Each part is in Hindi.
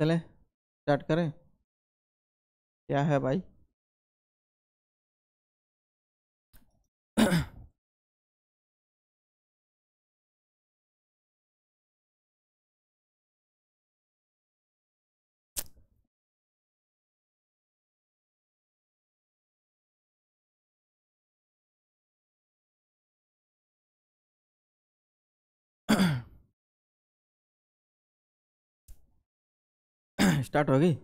चलें स्टार्ट करें क्या है भाई स्टार्ट हो गई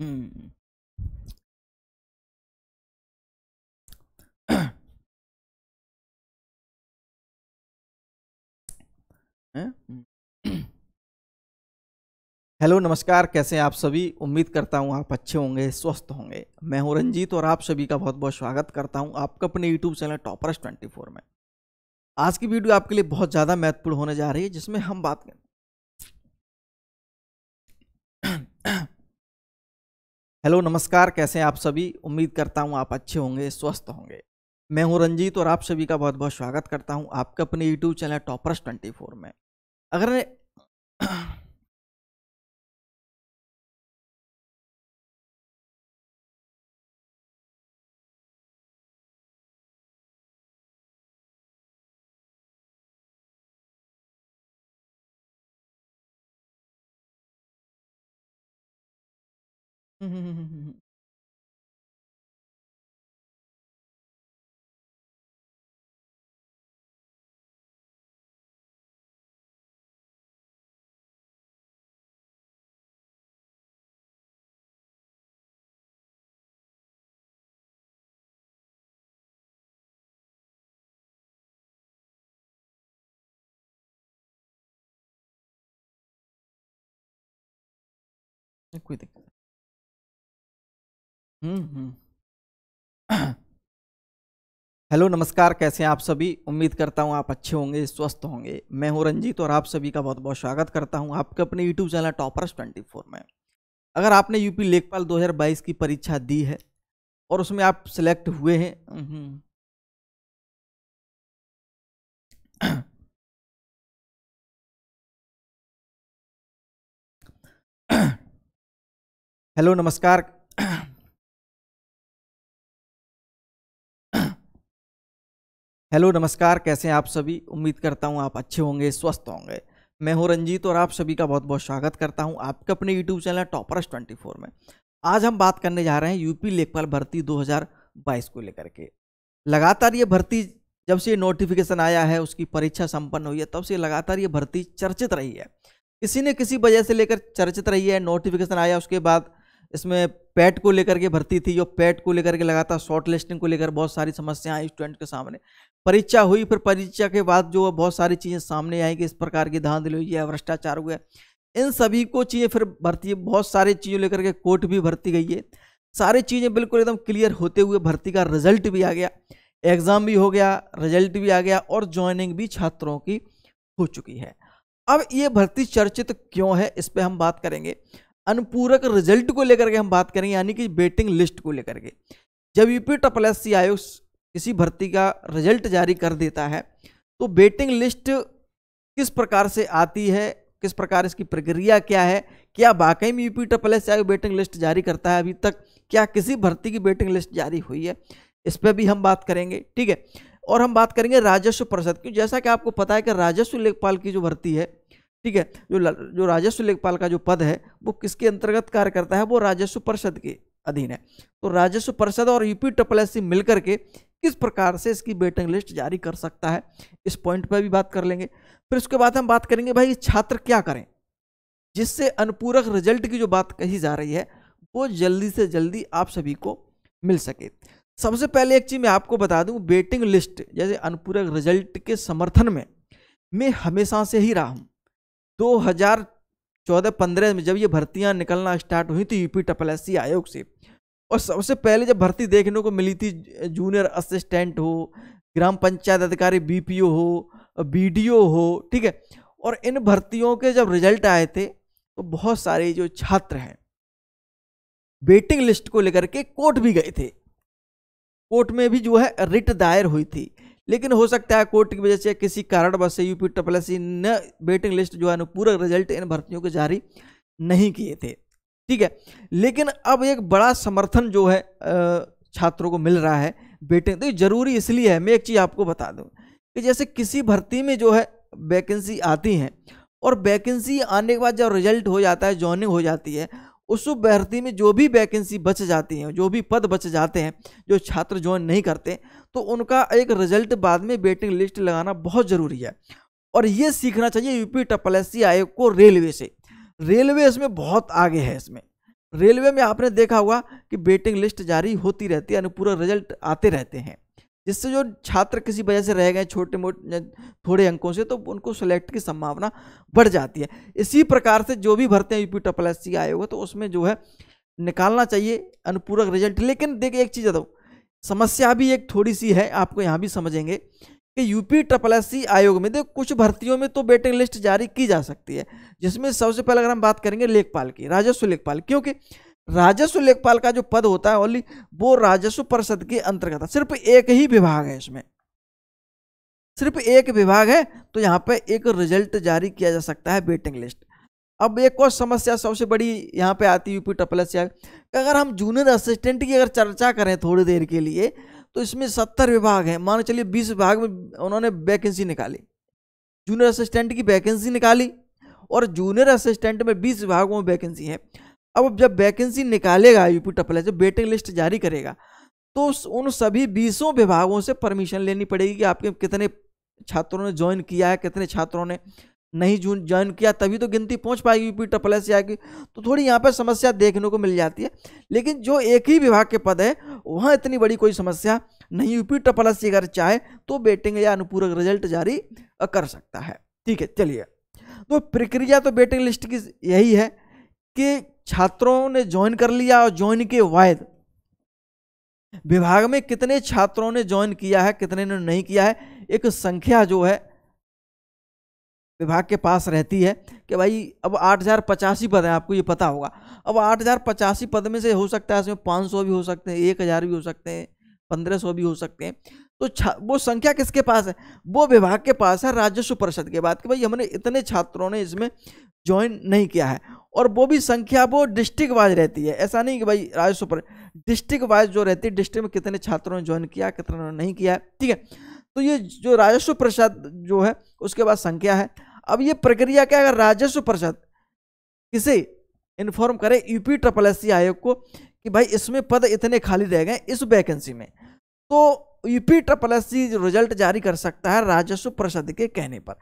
हम्म। हेलो नमस्कार कैसे हैं आप सभी उम्मीद करता हूं आप अच्छे होंगे स्वस्थ होंगे मैं हूं रंजीत और आप सभी का बहुत बहुत स्वागत करता हूं आपका अपने यूट्यूब चैनल टॉपर्स 24 में आज की वीडियो आपके लिए बहुत ज़्यादा महत्वपूर्ण होने जा रही है जिसमें हम बात करें हेलो नमस्कार कैसे हैं आप सभी उम्मीद करता हूं आप अच्छे होंगे स्वस्थ होंगे मैं हूं रंजीत और आप सभी का बहुत बहुत स्वागत करता हूं आपके अपने YouTube channel toppers twenty four में अगर Mhm. हम्म, हम्म। हेलो नमस्कार कैसे हैं आप सभी उम्मीद करता हूं आप अच्छे होंगे स्वस्थ होंगे मैं हूं रंजीत और आप सभी का बहुत बहुत स्वागत करता हूं आपके अपने यूट्यूब चैनल टॉपर्स 24 में अगर आपने यूपी लेखपाल 2022 की परीक्षा दी है और उसमें आप सिलेक्ट हुए हैं हम्म। हेलो नमस्कार हेलो नमस्कार कैसे हैं आप सभी उम्मीद करता हूं आप अच्छे होंगे स्वस्थ होंगे मैं हूं रंजीत और आप सभी का बहुत बहुत स्वागत करता हूं आपके अपने यूट्यूब चैनल ट्वेंटी 24 में आज हम बात करने जा रहे हैं यूपी लेखपाल भर्ती 2022 को लेकर के लगातार ये भर्ती जब से नोटिफिकेशन आया है उसकी परीक्षा सम्पन्न हुई है तब से लगातार ये भर्ती चर्चित रही है किसी न किसी वजह से लेकर चर्चित रही है नोटिफिकेशन आया उसके बाद इसमें पैट को लेकर के भर्ती थी जो पैट को लेकर के लगातार शॉर्ट लिस्टिंग को लेकर बहुत सारी समस्याएं स्टूडेंट के सामने परीक्षा हुई फिर परीक्षा के बाद जो बहुत सारी चीज़ें सामने आई कि इस प्रकार की धांधली हुई है भ्रष्टाचार हुआ इन सभी को चीज़ें फिर भर्ती बहुत सारी चीज़ों लेकर के कोर्ट भी भर्ती गई है सारी चीज़ें बिल्कुल एकदम क्लियर होते हुए भर्ती का रिजल्ट भी आ गया एग्ज़ाम भी हो गया रिजल्ट भी आ गया और ज्वाइनिंग भी छात्रों की हो चुकी है अब ये भर्ती चर्चित क्यों है इस पर हम बात करेंगे अनुपूरक रिजल्ट को लेकर के हम बात करेंगे यानी कि वेटिंग लिस्ट को लेकर के जब यूपी टपल एस सी आयोग किसी भर्ती का रिजल्ट जारी कर देता है तो वेटिंग लिस्ट किस प्रकार से आती है किस प्रकार इसकी प्रक्रिया क्या है क्या वाकई में UP triple S I waiting list जारी करता है अभी तक क्या किसी भर्ती की वेटिंग लिस्ट जारी हुई है इस पर भी हम बात करेंगे ठीक है और हम बात करेंगे राजस्व परिषद की जैसा कि आपको पता है कि राजस्व लेखपाल की जो भर्ती है ठीक है जो जो राजस्व लेखपाल का जो पद है वो किसके अंतर्गत कार्य करता है वो राजस्व परिषद के अधीन है तो राजस्व परिषद और यूपी ट्रपल एस मिलकर के किस प्रकार से इसकी वेटिंग लिस्ट जारी कर सकता है इस पॉइंट पर भी बात कर लेंगे फिर उसके बाद हम बात करेंगे भाई छात्र क्या करें जिससे अनुपूरक रिजल्ट की जो बात कही जा रही है वो जल्दी से जल्दी आप सभी को मिल सके सबसे पहले एक चीज़ मैं आपको बता दूं वेटिंग लिस्ट जैसे अनुपूरक रिजल्ट के समर्थन में मैं हमेशा से ही रहा हूँ दो हज़ार चौदह पंद्रह में जब ये भर्तियाँ निकलना स्टार्ट हुई तो यूपी टपल एस आयोग से और सबसे पहले जब भर्ती देखने को मिली थी जूनियर असिस्टेंट हो ग्राम पंचायत अधिकारी बी हो बी हो ठीक है और इन भर्तियों के जब रिजल्ट आए थे तो बहुत सारे जो छात्र हैं वेटिंग लिस्ट को लेकर के कोर्ट भी गए थे कोर्ट में भी जो है रिट दायर हुई थी लेकिन हो सकता है कोर्ट की वजह से किसी कारणवश से यूपी ट्रिपल एस ने वेटिंग लिस्ट जो है ना पूरा रिजल्ट इन भर्तियों के जारी नहीं किए थे ठीक है लेकिन अब एक बड़ा समर्थन जो है छात्रों को मिल रहा है बेटे तो ये जरूरी इसलिए है मैं एक चीज़ आपको बता दूँ कि जैसे किसी भर्ती में जो है वैकेंसी आती हैं और वैकेंसी आने के बाद जब रिजल्ट हो जाता है जॉइनिंग हो जाती है उस भर्ती में जो भी वैकेंसी बच जाती हैं जो भी पद बच जाते हैं जो छात्र ज्वाइन नहीं करते तो उनका एक रिजल्ट बाद में वेटिंग लिस्ट लगाना बहुत ज़रूरी है और ये सीखना चाहिए यूपी टपल एस आयोग को रेलवे से रेलवे इसमें बहुत आगे है इसमें रेलवे में आपने देखा होगा कि बेटिंग लिस्ट जारी होती रहती है पूरा रिजल्ट आते रहते हैं जिससे जो छात्र किसी वजह से रह गए छोटे मोटे थोड़े अंकों से तो उनको सेलेक्ट की संभावना बढ़ जाती है इसी प्रकार से जो भी भरते हैं यूपी टपल एस सी आयोग तो उसमें जो है निकालना चाहिए अनुपूरक रिजल्ट लेकिन देखिए एक चीज़ बताओ समस्या भी एक थोड़ी सी है आपको यहाँ भी समझेंगे कि यूपी ट्रिपल एस सी आयोग में देखो तो कुछ भर्तियों में तो वेटिंग लिस्ट जारी की जा सकती है जिसमें सबसे पहले अगर हम बात करेंगे लेखपाल की राजस्व लेखपाल क्योंकि राजस्व लेखपाल का जो पद होता है ओनली वो राजस्व परिषद के अंतर्गत सिर्फ एक ही विभाग है इसमें सिर्फ एक विभाग है तो यहाँ पे एक रिजल्ट जारी किया जा सकता है वेटिंग लिस्ट अब एक और समस्या सबसे बड़ी यहाँ पे आती है यूपी ट्रिपल एस सी अगर हम जूनियर असिस्टेंट की अगर चर्चा करें थोड़ी देर के लिए तो इसमें सत्तर विभाग हैं मान चलिए बीस विभाग में उन्होंने वैकेंसी निकाली जूनियर असिस्टेंट की वैकेंसी निकाली और जूनियर असिस्टेंट में बीस विभागों में वैकेंसी है अब जब वैकेंसी निकालेगा यूपी टपले जब वेटिंग लिस्ट जारी करेगा तो उन सभी बीसों विभागों से परमिशन लेनी पड़ेगी कि आपके कितने छात्रों ने ज्वाइन किया है कितने छात्रों ने नहीं ज्वाइन किया तभी तो गिनती पहुंच पाएगी यूपी ट्रिपल एस की तो थोड़ी यहाँ पर समस्या देखने को मिल जाती है लेकिन जो एक ही विभाग के पद है वहाँ इतनी बड़ी कोई समस्या नहीं यूपी ट्रिपल एस अगर चाहे तो बेटिंग या अनुपूरक रिजल्ट जारी कर सकता है ठीक है चलिए तो प्रक्रिया तो बेटिंग लिस्ट की यही है कि छात्रों ने ज्वाइन कर लिया और ज्वाइन के वायद विभाग में कितने छात्रों ने ज्वाइन किया है कितने ने नहीं किया है एक संख्या जो है विभाग के पास रहती है कि भाई अब आठ हज़ार पचासी पद हैं आपको ये पता होगा अब आठ हज़ार पचासी पद में से हो सकता है इसमें पाँच सौ भी हो सकते हैं एक हज़ार भी हो सकते हैं पंद्रह सौ भी हो सकते हैं तो वो संख्या किसके पास है वो विभाग के पास है राजस्व परिषद के बाद कि भाई हमने इतने छात्रों ने इसमें ज्वाइन नहीं किया है और वो भी संख्या वो डिस्ट्रिक्ट वाइज रहती है ऐसा नहीं कि भाई राजस्व पर डिस्ट्रिक्ट वाइज जो रहती है डिस्ट्रिक्ट में कितने छात्रों ने ज्वाइन किया कितने नहीं किया है ठीक है तो ये जो राजस्व प्रसाद जो है उसके बाद संख्या है अब ये प्रक्रिया क्या अगर राजस्व परिषद किसे इन्फॉर्म करे यूपी ट्रिपल एस सी आयोग को कि भाई इसमें पद इतने खाली रह गए इस वैकेंसी में तो UP triple S C result जारी कर सकता है राजस्व परिषद के कहने पर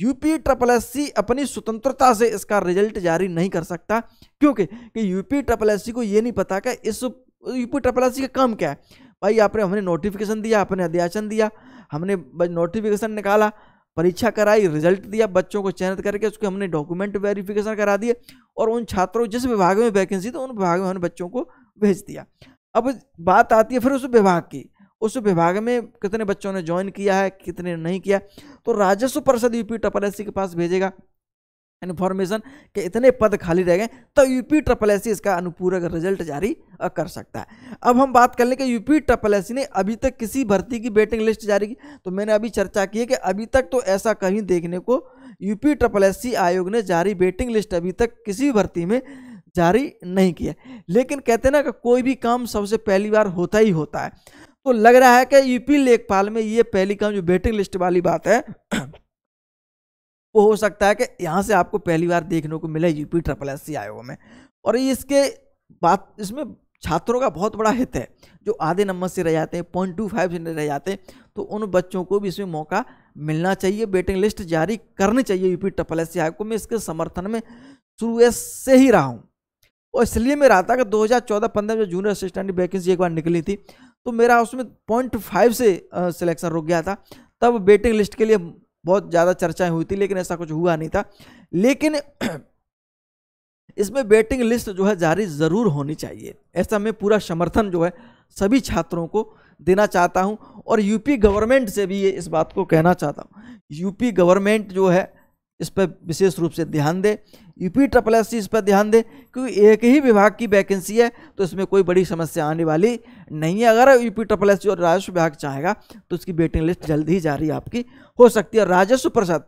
यूपी ट्रिपल एस सी अपनी स्वतंत्रता से इसका रिजल्ट जारी नहीं कर सकता क्योंकि कि यूपी ट्रिपल एस सी को ये नहीं पता कि इस यूपी ट्रिपल एस सी का काम क्या है भाई आपने हमने नोटिफिकेशन दिया आपने अध्याचन दिया हमने नोटिफिकेशन निकाला परीक्षा कराई रिजल्ट दिया बच्चों को चयनित करके उसके हमने डॉक्यूमेंट वेरिफिकेशन करा दिए और उन छात्रों जिस विभाग में वैकेंसी थी उन विभाग में हमने बच्चों को भेज दिया अब बात आती है फिर उस विभाग की उस विभाग में कितने बच्चों ने ज्वाइन किया है कितने नहीं किया तो राजस्व परिषद यूपी एस के पास भेजेगा इन्फॉर्मेशन के इतने पद खाली रह गए तो यूपी ट्रिपल एस इसका अनुपूरक रिजल्ट जारी कर सकता है अब हम बात कर लें कि यूपी ट्रिपल एस ने अभी तक किसी भर्ती की वेटिंग लिस्ट जारी की तो मैंने अभी चर्चा की है कि अभी तक तो ऐसा कहीं देखने को यूपी ट्रिपल एस आयोग ने जारी वेटिंग लिस्ट अभी तक किसी भर्ती में जारी नहीं किया लेकिन कहते ना कि कोई भी काम सबसे पहली बार होता ही होता है तो लग रहा है कि यूपी लेखपाल में ये पहली काम जो वेटिंग लिस्ट वाली बात है वो हो सकता है कि यहाँ से आपको पहली बार देखने को मिले यूपी ट्रिपल एस सी आयोग में और इसके बात इसमें छात्रों का बहुत बड़ा हित है जो आधे नंबर से रह जाते हैं पॉइंट टू फाइव से रह जाते हैं तो उन बच्चों को भी इसमें मौका मिलना चाहिए वेटिंग लिस्ट जारी करनी चाहिए यूपी ट्रिपल एस सी आयोग को मैं इसके समर्थन में शुरू से ही रहा हूँ और इसलिए मैं रहा था कि 2014-15 में जूनियर असिस्टेंट वैकेंसी एक बार निकली थी तो मेरा उसमें पॉइंट फाइव से सिलेक्शन रुक गया था तब वेटिंग लिस्ट के लिए बहुत ज़्यादा चर्चाएं हुई थी लेकिन ऐसा कुछ हुआ नहीं था लेकिन इसमें वेटिंग लिस्ट जो है जारी ज़रूर होनी चाहिए ऐसा मैं पूरा समर्थन जो है सभी छात्रों को देना चाहता हूं और यूपी गवर्नमेंट से भी ये इस बात को कहना चाहता हूं यूपी गवर्नमेंट जो है इस पर विशेष रूप से ध्यान दें यूपी ट्रपल एस इस पर ध्यान दें क्योंकि एक ही विभाग की वैकेंसी है तो इसमें कोई बड़ी समस्या आने वाली नहीं है अगर यूपी ट्रपल एस और राजस्व विभाग चाहेगा तो उसकी वेटिंग लिस्ट जल्द ही जारी आपकी हो सकती है राजस्व परिषद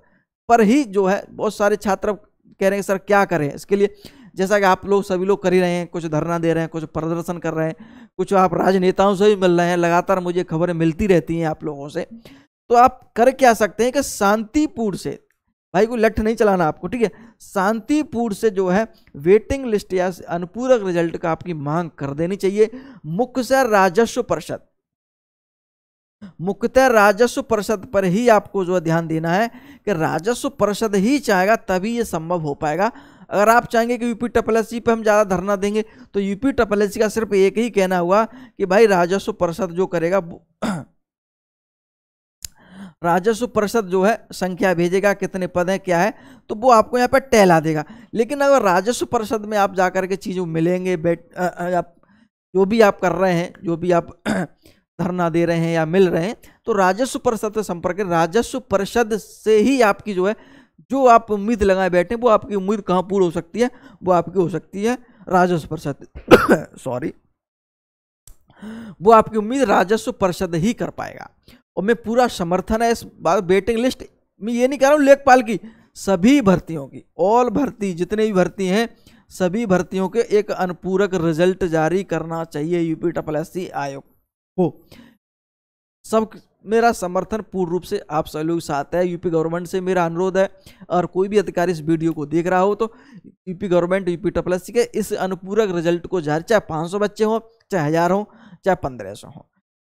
पर ही जो है बहुत सारे छात्र कह रहे हैं सर क्या करें इसके लिए जैसा कि आप लोग सभी लोग कर ही रहे हैं कुछ धरना दे रहे हैं कुछ प्रदर्शन कर रहे हैं कुछ आप राजनेताओं से भी मिल रहे हैं लगातार मुझे खबरें मिलती रहती हैं आप लोगों से तो आप कर क्या सकते हैं कि शांतिपूर्ण से भाई को लेफ्ट नहीं चलाना आपको ठीक है शांतिपूर्ण से जो है वेटिंग लिस्ट या अनुपूरक रिजल्ट का आपकी मांग कर देनी चाहिए मुख्य से राजस्व परिषद मुख्यतः राजस्व परिषद पर ही आपको जो ध्यान देना है कि राजस्व परिषद ही चाहेगा तभी यह संभव हो पाएगा अगर आप चाहेंगे कि यूपी सी पर हम ज़्यादा धरना देंगे तो यूपी सी का सिर्फ एक ही कहना हुआ कि भाई राजस्व परिषद जो करेगा राजस्व परिषद जो है संख्या भेजेगा कितने पद हैं क्या है तो वो आपको यहाँ पर टहला देगा लेकिन अगर राजस्व परिषद में आप जा के चीज़ों मिलेंगे बैठ आप जो भी आप कर रहे हैं जो भी आप धरना दे रहे हैं या मिल रहे हैं तो राजस्व परिषद से संपर्क राजस्व परिषद से ही आपकी जो है जो आप उम्मीद लगाए बैठे वो आपकी उम्मीद कहाँ पूरी हो सकती है वो आपकी हो सकती है राजस्व परिषद सॉरी वो आपकी उम्मीद राजस्व परिषद ही कर पाएगा और मैं पूरा समर्थन है इस बात वेटिंग लिस्ट मैं ये नहीं कह रहा हूँ लेखपाल की सभी भर्तियों की ऑल भर्ती जितने भी भर्ती हैं सभी भर्तियों के एक अनुपूरक रिजल्ट जारी करना चाहिए यूपी टपल एस आयोग को सब मेरा समर्थन पूर्ण रूप से आप सभी लोग साथ है यूपी गवर्नमेंट से मेरा अनुरोध है और कोई भी अधिकारी इस वीडियो को देख रहा हो तो UP government UP triple S के इस अनुपूरक रिजल्ट को जारी चाहे पाँच बच्चे हों चाहे हज़ार हों चाहे पंद्रह सौ हों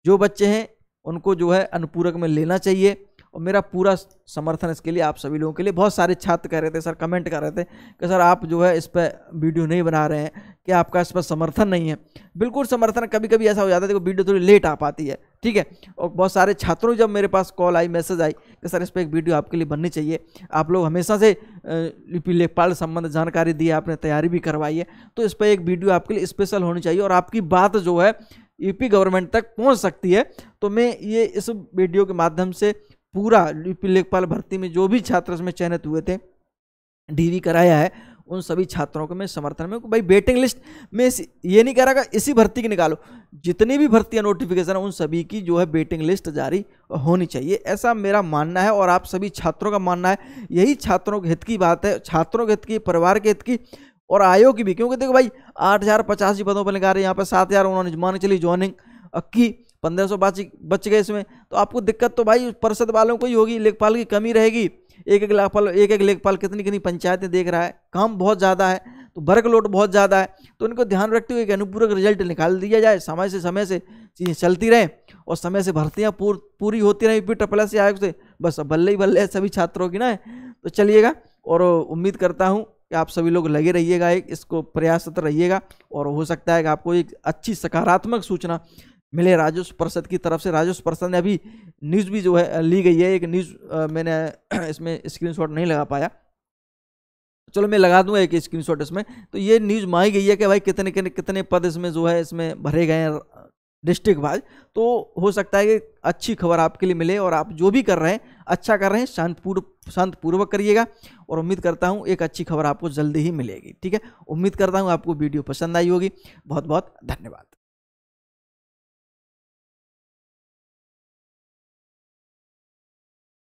जो बच्चे हैं उनको जो है अनुपूरक में लेना चाहिए और मेरा पूरा समर्थन इसके लिए आप सभी लोगों के लिए बहुत सारे छात्र कह रहे थे सर कमेंट कर रहे थे कि सर आप जो है इस पर वीडियो नहीं बना रहे हैं कि आपका इस पर समर्थन नहीं है बिल्कुल समर्थन कभी कभी ऐसा हो जाता है कि वीडियो थोड़ी लेट आ पाती है ठीक है और बहुत सारे छात्रों जब मेरे पास कॉल आई मैसेज आई कि सर इस पर एक वीडियो आपके लिए बननी चाहिए आप लोग हमेशा से लिपि लेखपाल संबंध जानकारी दी है आपने तैयारी भी करवाई है तो इस पर एक वीडियो आपके लिए स्पेशल होनी चाहिए और आपकी बात जो है यूपी गवर्नमेंट तक पहुंच सकती है तो मैं ये इस वीडियो के माध्यम से पूरा यूपी लेखपाल भर्ती में जो भी छात्र इसमें चयनित हुए थे डीवी कराया है उन सभी छात्रों को मैं समर्थन में भाई वेटिंग लिस्ट में ये नहीं कह रहा कि इसी भर्ती की निकालो जितनी भी भर्तियां नोटिफिकेशन उन सभी की जो है वेटिंग लिस्ट जारी होनी चाहिए ऐसा मेरा मानना है और आप सभी छात्रों का मानना है यही छात्रों के हित की बात है छात्रों के हित की परिवार के हित की और आयोग की भी क्योंकि देखो भाई आठ हज़ार पचासी पदों पर निकाल रहे यहाँ पर सात हज़ार उन्होंने मान चली ज्वाइनिंग अक्की पंद्रह सौ बाची बच गए इसमें तो आपको दिक्कत तो भाई परिषद वालों को ही होगी लेखपाल की कमी रहेगी एक एक लेखपाल एक एक लेखपाल कितनी कितनी पंचायतें देख रहा है काम बहुत ज़्यादा है तो वर्क लोड बहुत ज़्यादा है तो उनको ध्यान रखते हुए एक अनुपूरक रिजल्ट निकाल दिया जाए समय से समय से चीज़ें चलती रहें और समय से भर्तियाँ पूर, पूरी होती रहें पी ट्रिपल आयोग से बस बल्ले ही बल्ले सभी छात्रों की ना है तो चलिएगा और उम्मीद करता हूँ कि आप सभी लोग लगे रहिएगा एक इसको प्रयासरत रहिएगा और हो सकता है कि आपको एक अच्छी सकारात्मक सूचना मिले राजस्व परिषद की तरफ से राजस्व परिषद ने अभी न्यूज़ भी जो है ली गई है एक न्यूज़ मैंने इसमें स्क्रीनशॉट नहीं लगा पाया चलो मैं लगा दूंगा एक स्क्रीनशॉट इसमें तो ये न्यूज़ मांगी गई है कि भाई कितने कितने कितने पद इसमें जो है इसमें भरे गए हैं डिस्ट्रिक्ट वाइज तो हो सकता है कि अच्छी खबर आपके लिए मिले और आप जो भी कर रहे हैं अच्छा कर रहे हैं शांत पूर्व शांत पूर्वक करिएगा और उम्मीद करता हूँ एक अच्छी खबर आपको जल्दी ही मिलेगी ठीक है उम्मीद करता हूँ आपको वीडियो पसंद आई होगी बहुत बहुत धन्यवाद